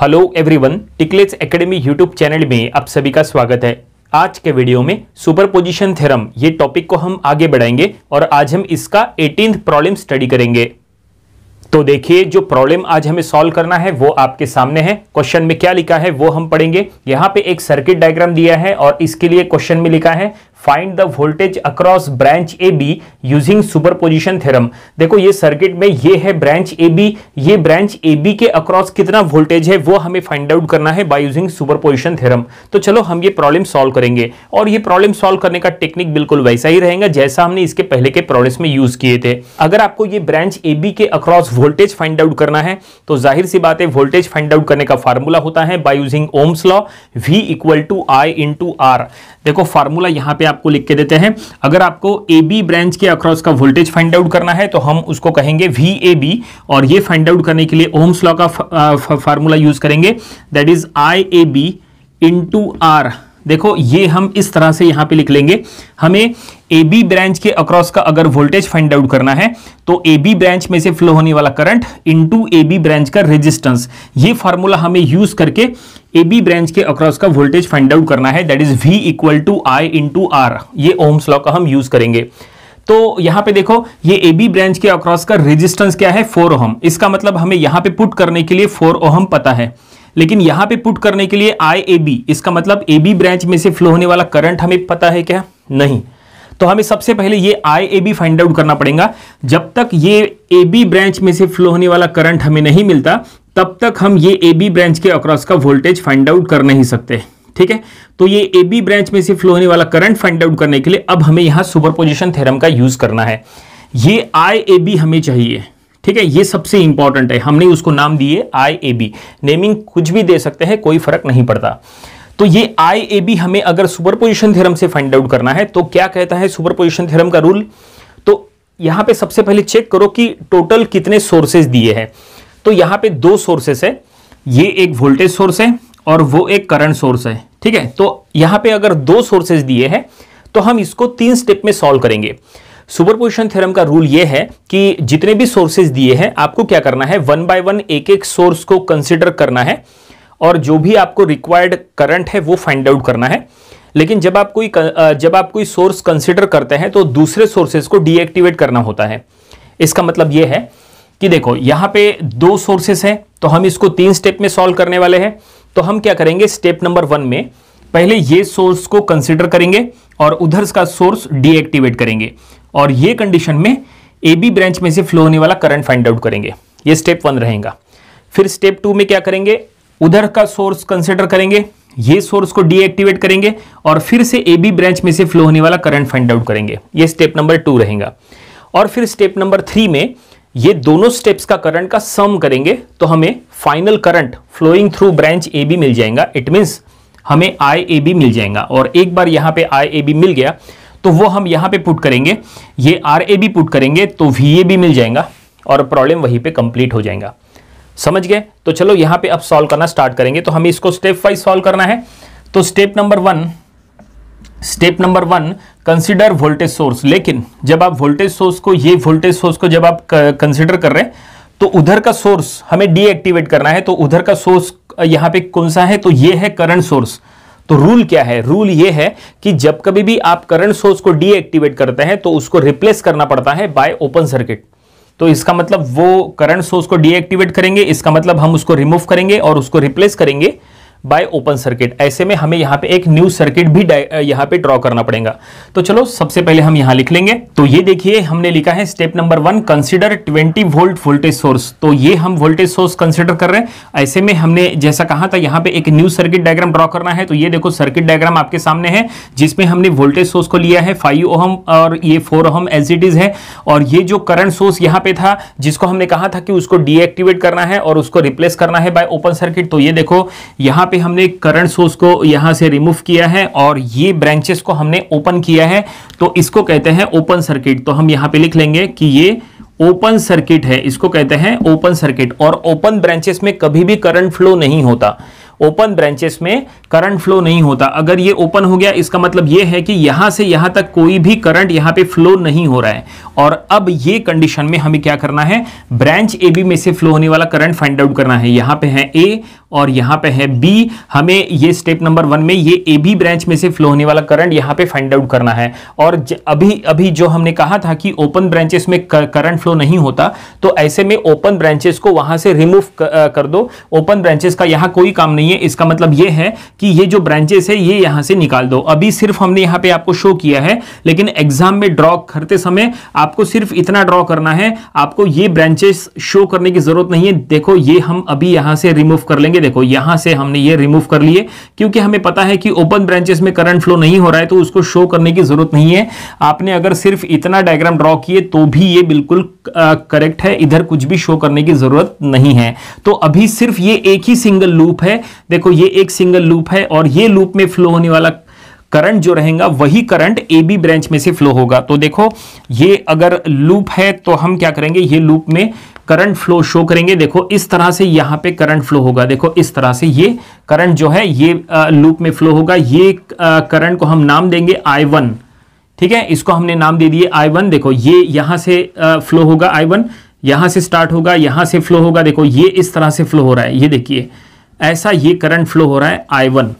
hello everyone टिकलेट्स academy YouTube channel में आप सभी का स्वागत है आज के वीडियो में सुपरपोजिशन थ्योरम ये टॉपिक को हम आगे बढ़ाएंगे और आज हम इसका एटीन प्रॉब्लम स्टडी करेंगे तो देखिए जो प्रॉब्लम आज हमें सॉल्व करना है वो आपके सामने है क्वेश्चन में क्या लिखा है वो हम पढ़ेंगे यहाँ पे एक सर्किट डायग्राम दिया है और इसके लिए क्वेश्चन में लिखा है find the voltage across branch A B using superposition theorem देखो ये सर्किट में ये है ब्रांच ए बी ये ब्रांच ए बी के अक्रॉस कितना वोल्टेज है वो हमें फाइंड आउट करना है बाय यूजिंग सुपरपोजिशन थ्योरम तो चलो हम ये प्रॉब्लम सॉल्व करेंगे और ये प्रॉब्लम सॉल्व करने का टेक्निक बिल्कुल वैसा ही रहेगा जैसा हमने इसके पहले के प्रॉब्लम्स में यूज किए थे अगर आपको ये ब्रांच ए बी के अक्रॉस वोल्टेज फाइंड आउट करना है तो जाहिर सी बात है वोल्टेज फाइंड आउट करने का फार्मूला होता है by using ohm's law V equal to I into R देखो फार्मूला यहाँ पे आपको लिख के देते हैं अगर आपको ए बी ब्रांच के अक्रॉस का वोल्टेज फाइंड आउट करना है तो हम उसको कहेंगे वी ए बी और ये फाइंड आउट करने के लिए ओम्स लॉ का फार्मूला यूज करेंगे that is I A B into R देखो ये हम इस तरह से यहां पे लिख लेंगे हमें ए बी ब्रांच के अक्रॉस का अगर वोल्टेज फाइंड आउट करना है तो ए बी ब्रांच में से फ्लो होने वाला current into A B branch का रेजिस्टेंस ये फार्मूला हमें यूज करके ए बी ब्रांच के अक्रॉस का वोल्टेज फाइंड आउट करना है that is V equal to I into R ये ओम्स लॉ का हम यूज करेंगे तो यहां पे देखो ये ए बी ब्रांच के अक्रॉस का रेजिस्टेंस क्या है फोर ओहम इसका मतलब हमें यहां पे पुट करने के लिए फोर ओहम पता है लेकिन यहां पे पुट करने के लिए आई ए बी इसका मतलब ए बी ब्रांच में से फ्लो होने वाला करंट हमें पता है क्या नहीं तो हमें सबसे पहले ये I A B find out करना पड़ेगा जब तक ये ए बी ब्रांच में से फ्लो होने वाला करंट हमें नहीं मिलता तब तक हम ये ए बी ब्रांच के अक्रॉस का वोल्टेज फाइंड आउट कर नहीं सकते ठीक है तो ये ए बी ब्रांच में से फ्लो होने वाला करंट फाइंड आउट करने के लिए अब हमें यहां सुपरपोजिशन थ्योरम का यूज करना है ये आई ए बी हमें चाहिए ठीक है ये सबसे इंपॉर्टेंट है हमने उसको नाम दिए आई ए बी नेमिंग कुछ भी दे सकते हैं कोई फर्क नहीं पड़ता तो ये आई ए बी हमें अगर सुपरपोजिशन थ्योरम से फाइंड आउट करना है तो क्या कहता है सुपरपोजिशन थ्योरम का रूल तो यहां पे सबसे पहले चेक करो कि टोटल कितने सोर्सेज दिए हैं तो यहां पे दो सोर्सेस है ये एक वोल्टेज सोर्स है और वो एक करंट सोर्स है ठीक है तो यहां पे अगर दो सोर्सेज दिए हैं तो हम इसको तीन स्टेप में सॉल्व करेंगे सुपरपोजिशन थ्योरम का रूल ये है कि जितने भी सोर्सेज दिए हैं आपको क्या करना है वन बाय वन एक एक सोर्स को कंसिडर करना है और जो भी आपको रिक्वायर्ड करंट है वो फाइंड आउट करना है लेकिन जब आप कोई जब आप कोई सोर्स कंसिडर करते हैं तो दूसरे सोर्सेज को डीएक्टिवेट करना होता है इसका मतलब ये है कि देखो यहाँ पे दो सोर्सेस हैं तो हम इसको तीन स्टेप में सॉल्व करने वाले हैं तो हम क्या करेंगे स्टेप नंबर वन में पहले ये सोर्स को कंसिडर करेंगे और उधर का सोर्स डीएक्टिवेट करेंगे और ये कंडीशन में ए बी ब्रांच में से फ्लो होने वाला करंट फाइंड आउट करेंगे ये स्टेप वन रहेगा फिर स्टेप टू में क्या करेंगे उधर का सोर्स कंसिडर करेंगे ये सोर्स को डीएक्टिवेट करेंगे और फिर से ए बी ब्रांच में से फ्लो होने वाला करंट फाइंड आउट करेंगे ये स्टेप नंबर टू रहेगा और फिर स्टेप नंबर थ्री में ये दोनों स्टेप्स का करंट का सम करेंगे तो हमें final current flowing through branch A B मिल जाएगा इट मीन्स हमें आई ए बी मिल जाएगा और एक बार यहाँ पे आई ए बी मिल गया तो वो हम यहां पे पुट करेंगे ये आर ए बी पुट करेंगे तो वी ए बी मिल जाएगा और प्रॉब्लम वहीं पे कंप्लीट हो जाएगा समझ गए तो चलो यहां पे अब सॉल्व करना स्टार्ट करेंगे तो हमें इसको स्टेप वाइज सॉल्व करना है तो step number one step number one consider voltage source लेकिन जब आप वोल्टेज सोर्स को ये वोल्टेज सोर्स को जब आप कंसिडर कर रहे हैं तो उधर का सोर्स हमें डीएक्टिवेट करना है तो उधर का सोर्स यहां पे कौन सा है तो ये है करंट सोर्स तो रूल क्या है रूल ये है कि जब कभी भी आप करंट सोर्स को डीएक्टिवेट करते हैं तो उसको रिप्लेस करना पड़ता है बाय ओपन सर्किट तो इसका मतलब वो करंट सोर्स को डीएक्टिवेट करेंगे इसका मतलब हम उसको रिमूव करेंगे और उसको रिप्लेस करेंगे बाय ओपन सर्किट ऐसे में हमें यहां पे एक न्यू सर्किट भी यहां पे ड्रॉ करना पड़ेगा तो चलो सबसे पहले हम यहां लिख लेंगे तो ये देखिए हमने लिखा है step number one consider 20 volt voltage source तो ये हम वोल्टेज सोर्स कंसिडर कर रहे हैं ऐसे में हमने जैसा कहा था यहां पे एक न्यू सर्किट डायग्राम ड्रॉ करना है तो ये देखो सर्किट डायग्राम आपके सामने है जिसमें हमने वोल्टेज सोर्स को लिया है फाइव ओहम और ये four ohm as it is है और ये जो करंट सोर्स यहां पे था जिसको हमने कहा था कि उसको डीएक्टिवेट करना है और उसको रिप्लेस करना है बाय ओपन सर्किट तो ये देखो यहां पे हमने करंट सोर्स को यहां से रिमूव किया है और ये ब्रांचेस को हमने ओपन किया है तो इसको कहते हैं ओपन सर्किट तो हम यहां पे लिख लेंगे कि ये ओपन सर्किट है इसको कहते हैं ओपन सर्किट और ओपन ब्रांचेस में कभी भी करंट फ्लो नहीं होता ओपन ब्रांचेस में करंट फ्लो नहीं होता अगर ये ओपन हो गया इसका मतलब ये है कि यहां से यहां तक कोई भी करंट यहां पे फ्लो नहीं हो रहा है और अब ये कंडीशन में हमें क्या करना है ब्रांच ए बी में से फ्लो होने वाला करंट फाइंड आउट करना है यहां पे है ए और यहां पे है बी हमें ये स्टेप नंबर वन में ये ए बी ब्रांच में से फ्लो होने वाला करंट यहां पे फाइंड आउट करना है और अभी अभी जो हमने कहा था कि ओपन ब्रांचेस में करंट फ्लो नहीं होता तो ऐसे में ओपन ब्रांचेस को वहां से रिमूव कर दो ओपन ब्रांचेस का यहां कोई काम नहीं नहीं है इसका मतलब ये है कि ये जो ब्रांचेस है ये यहां से निकाल दो अभी सिर्फ हमने यहां पे आपको शो किया है लेकिन एग्जाम में ड्रॉ करते समय आपको सिर्फ इतना ड्रॉ करना है आपको ये ब्रांचेस शो करने की जरूरत नहीं है देखो ये हम अभी यहां से रिमूव कर लेंगे देखो यहां से हमने ये रिमूव कर लिए क्योंकि हमें पता है कि ओपन ब्रांचेस में करंट फ्लो नहीं हो रहा है तो उसको शो करने की जरूरत नहीं है आपने अगर सिर्फ इतना डायग्राम ड्रॉ किए तो भी ये बिल्कुल करेक्ट है इधर कुछ भी शो करने की जरूरत नहीं है तो अभी सिर्फ ये एक ही सिंगल लूप है देखो ये एक सिंगल लूप है और ये लूप में फ्लो होने वाला करंट जो रहेगा वही करंट ए बी ब्रांच में से फ्लो होगा तो देखो ये अगर लूप है तो हम क्या करेंगे ये लूप में करंट फ्लो शो करेंगे देखो इस तरह से यहां पे करंट फ्लो होगा देखो इस तरह से ये करंट जो है ये लूप में फ्लो होगा ये करंट को हम नाम देंगे आई वन ठीक है इसको हमने नाम दे दिए आई वन देखो ये यहां से फ्लो होगा आई वन यहां से स्टार्ट होगा यहां से फ्लो होगा देखो ये इस तरह से फ्लो हो रहा है ये देखिए ऐसा ये करंट फ्लो हो रहा है आई वन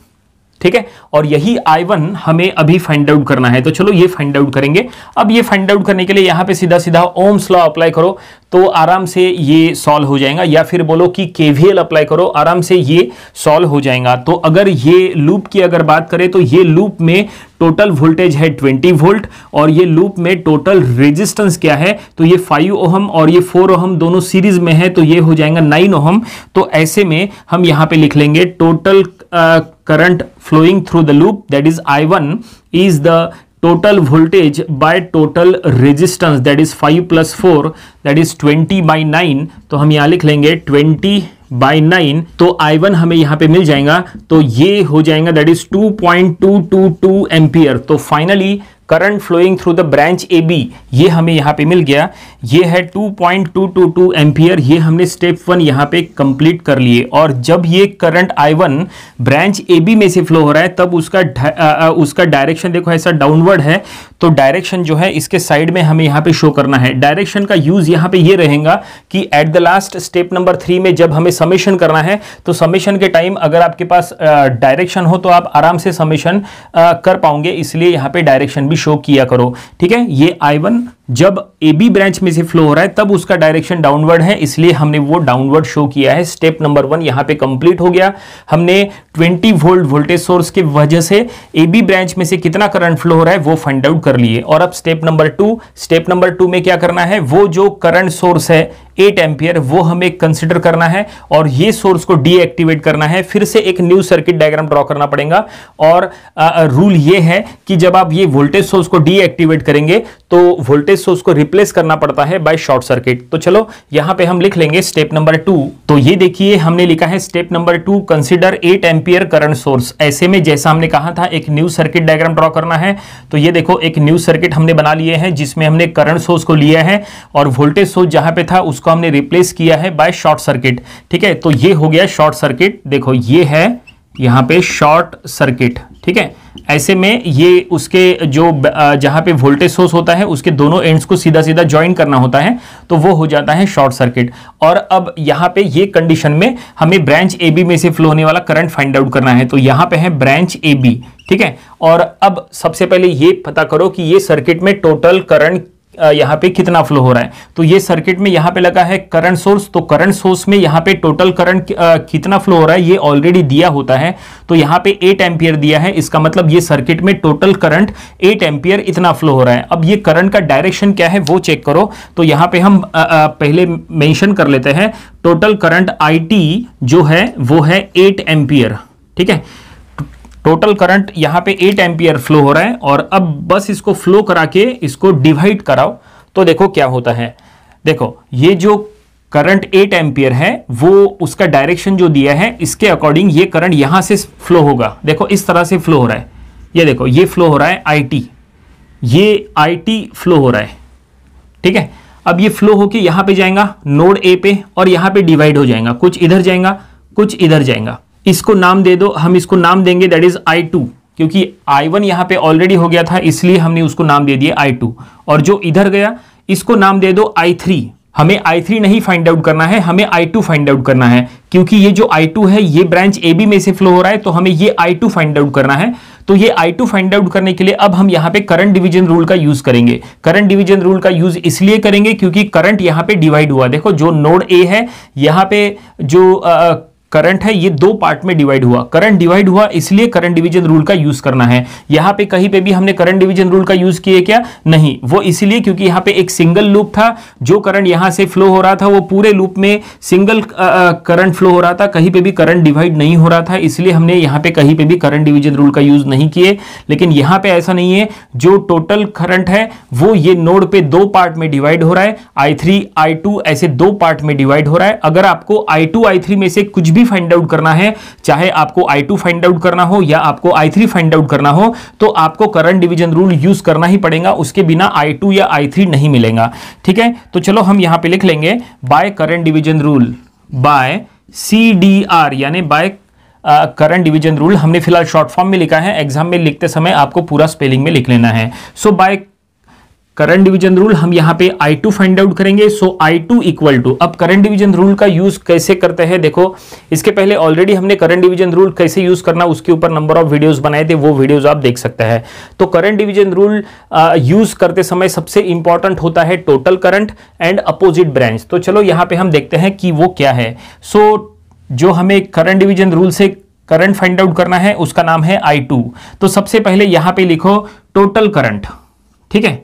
ठीक है और यही आई वन हमें अभी फाइंड आउट करना है तो चलो ये फाइंड आउट करेंगे अब ये फाइंड आउट करने के लिए यहां पे सीधा सीधा ओम्स लॉ अप्लाई करो तो आराम से ये सॉल्व हो जाएगा या फिर बोलो कि केवीएल अप्लाई करो आराम से ये सॉल्व हो जाएगा तो अगर ये लूप की अगर बात करें तो ये लूप में टोटल वोल्टेज है ट्वेंटी वोल्ट और ये लूप में टोटल रेजिस्टेंस क्या है तो ये फाइव ओहम और ये फोर ओहम दोनों सीरीज में है तो ये हो जाएगा नाइन ओहम तो ऐसे में हम यहां पे लिख लेंगे total uh, current flowing through the loop that is I1 is the total voltage by total resistance that is 5 plus 4 that is 20 by 9 तो हम यहाँ लिख लेंगे 20 बाई नाइन तो आई वन हमें यहाँ पे मिल जाएगा तो ये हो जाएगा दैट इज 2.222 एम्पियर तो finally current flowing through the branch A B ये हमें यहाँ पे मिल गया ये है 2.222 एम्पियर ये हमने स्टेप वन यहाँ पे कंप्लीट कर लिए और जब ये current I one branch A B में से फ्लो हो रहा है तब उसका आ, उसका डायरेक्शन देखो ऐसा डाउनवर्ड है तो डायरेक्शन जो है इसके साइड में हमें यहाँ पे शो करना है डायरेक्शन का यूज यहाँ पे ये रहेगा कि at the last step number three में जब हमें समेशन करना है तो समेशन के टाइम अगर आपके पास डायरेक्शन हो तो आप आराम से समेशन कर पाओगे इसलिए यहाँ पे डायरेक्शन भी शो किया करो ठीक है ये आई वन जब ए बी ब्रांच में से फ्लो हो रहा है तब उसका डायरेक्शन डाउनवर्ड है इसलिए हमने वो डाउनवर्ड शो किया है स्टेप नंबर वन यहां पे कंप्लीट हो गया हमने 20 वोल्ट वोल्टेज सोर्स के वजह से ए बी ब्रांच में से कितना करंट फ्लो हो रहा है वो फाइंड आउट कर लिए और अब step number two step number two में क्या करना है वो जो करंट सोर्स है एट एम्पियर वो हमें कंसिडर करना है और ये सोर्स को डीएक्टिवेट करना है फिर से एक न्यू सर्किट डायग्राम ड्रॉ करना पड़ेगा और आ, आ, रूल ये है कि जब आप ये वोल्टेज सोर्स को डीएक्टिवेट करेंगे तो वोल्टेज वोल्टेज सोर्स को रिप्लेस करना पड़ता है बाय शॉर्ट सर्किट तो चलो यहां पे हम लिख लेंगे स्टेप नंबर टू तो ये देखिए हमने लिखा है step number two consider eight ampere current source ऐसे में जैसा हमने कहा था एक न्यू सर्किट डायग्राम ड्रॉ करना है तो ये देखो एक न्यू सर्किट हमने बना लिए है जिसमें हमने करंट सोर्स को लिया है और वोल्टेज सोर्स जहां पर था उसको हमने रिप्लेस किया है बाय शॉर्ट सर्किट ठीक है तो ये हो गया शॉर्ट सर्किट देखो ये है यहां पे शॉर्ट सर्किट ठीक है ऐसे में ये उसके जो जहां पे वोल्टेज सोर्स होता है उसके दोनों एंड्स को सीधा सीधा ज्वाइन करना होता है तो वो हो जाता है शॉर्ट सर्किट और अब यहां पे ये कंडीशन में हमें ब्रांच ए बी में से फ्लो होने वाला करंट फाइंड आउट करना है तो यहां पे है ब्रांच ए बी ठीक है और अब सबसे पहले ये पता करो कि ये सर्किट में टोटल करंट यहां पे कितना फ्लो हो रहा है तो ये सर्किट में यहां पे लगा है करंट सोर्स तो करंट सोर्स में यहां पे टोटल करंट कितना फ्लो हो रहा है ये ऑलरेडी दिया होता है तो यहां पे 8 एम्पियर दिया है इसका मतलब ये सर्किट में टोटल करंट 8 एम्पियर इतना फ्लो हो रहा है अब ये करंट का डायरेक्शन क्या है वो चेक करो तो यहां पर हम आ, आ, पहले मैंशन कर लेते हैं टोटल करंट आई जो है वो है एट एम्पियर ठीक है टोटल करंट यहाँ पे 8 एम्पियर फ्लो हो रहा है और अब बस इसको फ्लो करा के इसको डिवाइड कराओ तो देखो क्या होता है देखो ये जो करंट 8 एम्पियर है वो उसका डायरेक्शन जो दिया है इसके अकॉर्डिंग ये करंट यहां से फ्लो होगा देखो इस तरह से फ्लो हो रहा है ये देखो ये फ्लो हो रहा है आई ये आई फ्लो हो रहा है ठीक है अब ये फ्लो होके यहां पे जाएगा नोड ए पे और यहां पे डिवाइड हो जाएगा कुछ इधर जाएगा कुछ इधर जाएगा इसको नाम दे दो हम इसको नाम देंगे दैट इज आई टू क्योंकि आई वन यहाँ पे ऑलरेडी हो गया था इसलिए हमने उसको नाम दे दिया आई टू और जो इधर गया इसको नाम दे दो आई थ्री हमें आई थ्री नहीं फाइंड आउट करना है हमें आई टू फाइंड आउट करना है क्योंकि ये जो आई टू है ये ब्रांच ए बी में से फ्लो हो रहा है तो हमें ये आई टू फाइंड आउट करना है तो ये आई टू फाइंड आउट करने के लिए अब हम यहाँ पे करंट डिवीजन रूल का यूज करेंगे करंट डिवीजन रूल का यूज इसलिए करेंगे क्योंकि करंट यहाँ पे डिवाइड हुआ देखो जो नोड ए है यहाँ पे जो आ, करंट है ये दो पार्ट में डिवाइड हुआ करंट डिवाइड हुआ इसलिए करंट डिवीजन रूल का यूज करना है यहां पे कहीं पे भी हमने करंट डिवीजन रूल का यूज किया क्या नहीं वो इसलिए क्योंकि यहां पे एक सिंगल लूप था जो करंट यहां से फ्लो हो रहा था वो पूरे लूप में सिंगल करंट फ्लो हो रहा था कहीं पे भी करंट डिवाइड नहीं हो रहा था इसलिए हमने यहां पर कहीं पर भी करंट डिविजन रूल का यूज नहीं किए लेकिन यहां पर ऐसा नहीं है जो टोटल करंट है वो ये नोड पे दो पार्ट में डिवाइड हो रहा है आई थ्री ऐसे दो पार्ट में डिवाइड हो रहा है अगर आपको आई टू में से कुछ भी थ्री फाइंड आउट करना है चाहे आपको आई टू फाइंड आउट करना हो या आपको आई थ्री फाइंड आउट करना हो तो आपको करंट डिविजन रूल यूज करना ही पड़ेगा उसके बिना आई टू या आई थ्री नहीं मिलेगा ठीक है तो चलो हम यहां पर लिख लेंगे by current division rule by C D R यानी बाय करंट डिवीजन रूल हमने फिलहाल शॉर्ट फॉर्म में लिखा है एग्जाम में लिखते समय आपको पूरा स्पेलिंग में लिख लेना है so by current division rule हम यहां पे I2 टू फाइंड आउट करेंगे so I2 to equal to अब करंट डिवीजन रूल का यूज कैसे करते हैं देखो इसके पहले ऑलरेडी हमने करंट डिवीजन रूल कैसे यूज करना उसके ऊपर नंबर ऑफ वीडियोस बनाए थे वो वीडियोस आप देख सकते हैं तो करंट डिवीजन रूल यूज करते समय सबसे इंपॉर्टेंट होता है total current and opposite branch तो चलो यहाँ पे हम देखते हैं कि वो क्या है सो so, जो हमें करंट डिविजन रूल से करंट फाइंड आउट करना है उसका नाम है आई तो सबसे पहले यहाँ पे लिखो टोटल करंट ठीक है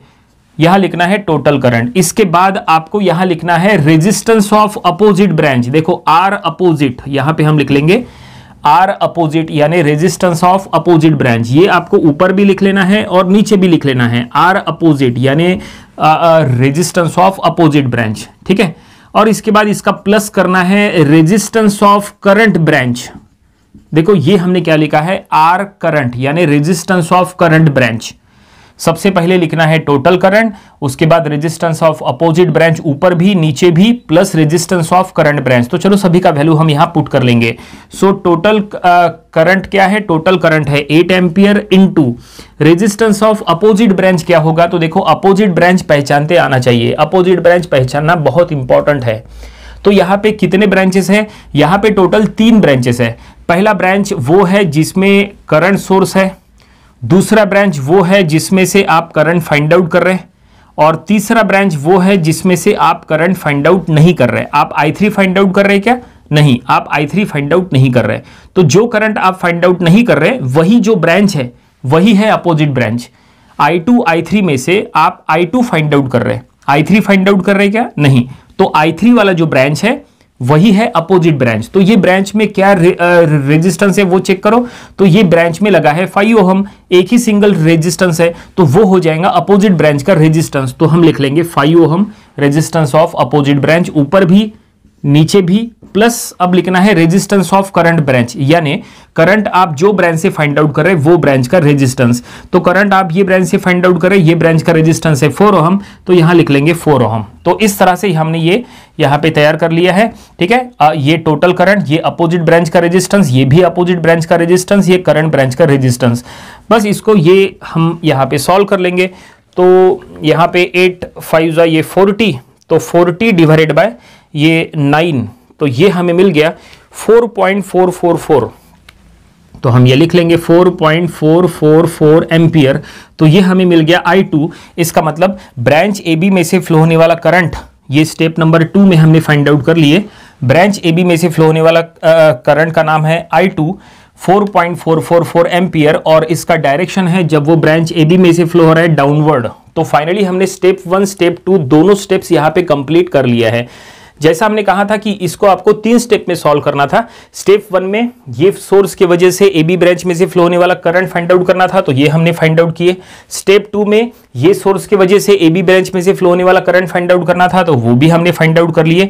यहां लिखना है टोटल करंट इसके बाद आपको यहां लिखना है रेजिस्टेंस ऑफ अपोजिट ब्रांच देखो आर अपोजिट यहां पे हम लिख लेंगे आर अपोजिट यानी रेजिस्टेंस ऑफ अपोजिट ब्रांच ये आपको ऊपर भी लिख लेना है और नीचे भी लिख लेना है आर अपोजिट यानी रेजिस्टेंस ऑफ अपोजिट ब्रांच ठीक है और इसके बाद इसका प्लस करना है रेजिस्टेंस ऑफ करंट ब्रांच देखो ये हमने क्या लिखा है आर करंट यानी रेजिस्टेंस ऑफ करंट ब्रांच सबसे पहले लिखना है टोटल करंट उसके बाद रेजिस्टेंस ऑफ अपोजिट ब्रांच ऊपर भी नीचे भी plus resistance of current branch तो चलो सभी का वैल्यू हम यहां पुट कर लेंगे सो टोटल करंट क्या है टोटल करंट है 8 ampere into resistance of opposite branch क्या होगा तो देखो अपोजिट ब्रांच पहचानते आना चाहिए अपोजिट ब्रांच पहचानना बहुत इंपॉर्टेंट है तो यहाँ पे कितने ब्रांचेस हैं यहाँ पे टोटल तीन ब्रांचेस है पहला ब्रांच वो है जिसमें करंट सोर्स है दूसरा ब्रांच वो है जिसमें से आप करंट फाइंड आउट कर रहे हैं और तीसरा ब्रांच वो है जिसमें से आप करंट फाइंड आउट नहीं कर रहे आप आई थ्री फाइंड आउट कर रहे हैं क्या नहीं आप आई थ्री फाइंड आउट नहीं कर रहे तो जो करंट आप फाइंड आउट नहीं कर रहे वही जो ब्रांच है वही है opposite branch I two I three में से आप आई टू फाइंड आउट कर रहे हैं आई थ्री फाइंड आउट कर रहे हैं क्या नहीं तो आई थ्री वाला जो ब्रांच है वही है अपोजिट ब्रांच तो ये ब्रांच में क्या रेजिस्टेंस है वो चेक करो तो ये ब्रांच में लगा है फाइव ओहम एक ही सिंगल रेजिस्टेंस है तो वो हो जाएगा अपोजिट ब्रांच का रेजिस्टेंस तो हम लिख लेंगे five ohm resistance of opposite branch ऊपर भी नीचे भी प्लस अब लिखना है रेजिस्टेंस ऑफ करंट ब्रांच यानी करंट आप जो ब्रांच से फाइंड आउट कर रहे हैं वो ब्रांच का रेजिस्टेंस तो करंट आप ये ब्रांच से फाइंड आउट कर रहे हैं ये ब्रांच का रेजिस्टेंस है फोर ओहम तो यहां लिख लेंगे फोर ओहम तो इस तरह से हमने ये यहाँ पे तैयार कर लिया है ठीक है आ, ये टोटल करंट ये अपोजिट ब्रांच का रेजिस्टेंस ये भी अपोजिट ब्रांच का रेजिस्टेंस ये करंट ब्रांच का रेजिस्टेंस बस इसको ये हम यहाँ पे सॉल्व कर लेंगे तो यहाँ पे एट फाइव ये फोर्टी तो फोर्टी डिवाइडेड बाय ये नाइन तो ये हमें मिल गया four point four four four तो हम ये लिख लेंगे 4.444 एम्पियर तो ये हमें मिल गया I2 इसका मतलब ब्रांच ए बी में से फ्लो होने वाला करंट ये स्टेप नंबर टू में हमने फाइंड आउट कर लिए ब्रांच ए बी में से फ्लो होने वाला करंट का नाम है I2 4.444 एम्पियर और इसका डायरेक्शन है जब वो ब्रांच ए बी में से फ्लो हो रहा है डाउनवर्ड तो फाइनली हमने स्टेप वन स्टेप टू दोनों स्टेप्स यहाँ पे कंप्लीट कर लिया है जैसा हमने कहा था कि इसको आपको तीन स्टेप में सॉल्व करना था स्टेप वन में ये सोर्स की वजह से ए बी ब्रांच में से फ्लो होने वाला करंट फाइंड आउट करना था तो ये हमने फाइंड आउट किए स्टेप टू में ये सोर्स की वजह से ए बी ब्रांच में से फ्लो होने वाला करंट फाइंड आउट करना था तो वो भी हमने फाइंड आउट कर लिए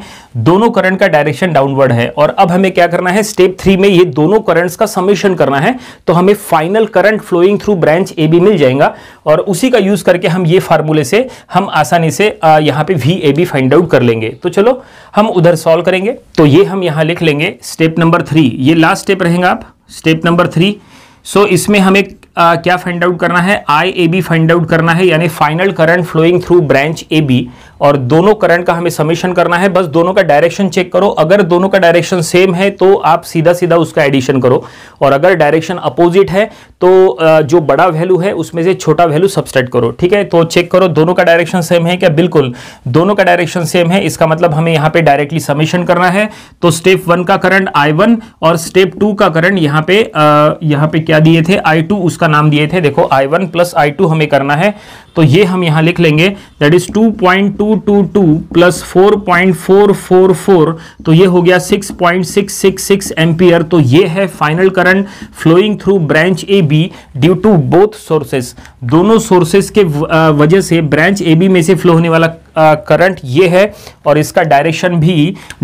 दोनों करंट का डायरेक्शन डाउनवर्ड है और अब हमें क्या करना है स्टेप थ्री में ये दोनों करंट्स का समेशन करना है तो हमें final current flowing through branch A B मिल जाएगा और उसी का यूज करके हम ये फार्मूले से हम आसानी से यहाँ पे V A B find out कर लेंगे तो चलो हम उधर सॉल्व करेंगे तो ये हम यहां लिख लेंगे स्टेप नंबर थ्री ये लास्ट स्टेप रहेगा आप स्टेप नंबर थ्री सो इसमें हम एक आ, क्या फाइंड आउट करना है I A B find out करना है यानी final current flowing through branch A B और दोनों करंट का हमें समीशन करना है बस दोनों का डायरेक्शन चेक करो अगर दोनों का डायरेक्शन सेम है तो आप सीधा सीधा उसका एडिशन करो और अगर डायरेक्शन अपोजिट है तो जो बड़ा वैल्यू है उसमें से छोटा वैल्यू सबस्टेट करो ठीक है तो चेक करो दोनों का डायरेक्शन सेम है क्या बिल्कुल दोनों का डायरेक्शन सेम है इसका मतलब हमें यहाँ पे डायरेक्टली समीशन करना है तो स्टेप वन का करंट आई वन और स्टेप टू का करंट यहाँ पे यहाँ पे क्या दिए थे आई टू उसका नाम दिए थे देखो I one plus I two हमें करना है तो ये हम यहां लिख लेंगे दैट इज 2.222 प्लस 4.444 तो ये हो गया 6.666 एम्पियर तो ये है final current flowing through branch A B due to both sources दोनों सोर्सेस के वजह से ब्रांच ए बी में से फ्लो होने वाला करंट ये है और इसका डायरेक्शन भी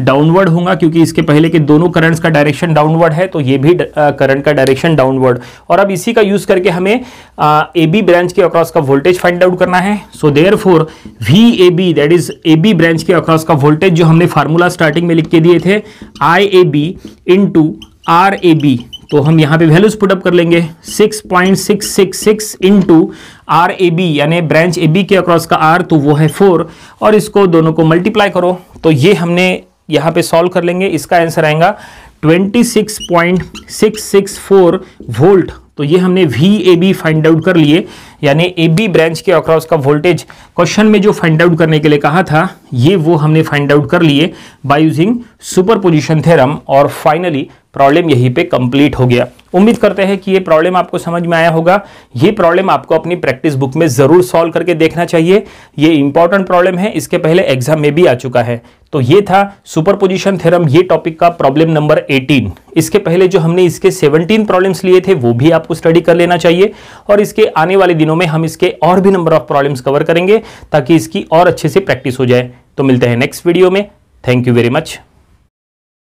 डाउनवर्ड होगा क्योंकि इसके पहले के दोनों करंट्स का डायरेक्शन डाउनवर्ड है तो ये भी करंट का डायरेक्शन डाउनवर्ड और अब इसी का यूज करके हमें ए बी ब्रांच के अक्रॉस का वोल्टेज फाइंड आउट करना है so therefore V A B that is A B branch के अक्रॉस का वोल्टेज जो हमने फार्मूला स्टार्टिंग में लिख के दिए थे I A B into R A B तो हम यहाँ पे वैल्यूज पुटअप कर लेंगे 6.666 point six R A B यानी ब्रांच ए बी के अक्रॉस का आर तो वो है फोर और इसको दोनों को मल्टीप्लाई करो तो ये हमने यहाँ पे सॉल्व कर लेंगे इसका आंसर आएगा 26.664 वोल्ट तो ये हमने V A B find out कर लिए यानी ए बी ब्रांच के अक्रॉस का वोल्टेज क्वेश्चन में जो फाइंड आउट करने के लिए कहा था ये वो हमने फाइंड आउट कर लिए by using superposition theorem और फाइनली प्रॉब्लम यहीं पे कंप्लीट हो गया उम्मीद करते हैं कि ये प्रॉब्लम आपको समझ में आया होगा ये प्रॉब्लम आपको अपनी प्रैक्टिस बुक में ज़रूर सॉल्व करके देखना चाहिए ये इंपॉर्टेंट प्रॉब्लम है इसके पहले एग्जाम में भी आ चुका है तो ये था सुपरपोजिशन थ्योरम ये टॉपिक का प्रॉब्लम नंबर 18 इसके पहले जो हमने इसके 17 प्रॉब्लम्स लिए थे वो भी आपको स्टडी कर लेना चाहिए और इसके आने वाले दिनों में हम इसके और भी नंबर ऑफ प्रॉब्लम्स कवर करेंगे ताकि इसकी और अच्छे से प्रैक्टिस हो जाए तो मिलते हैं नेक्स्ट वीडियो में थैंक यू वेरी मच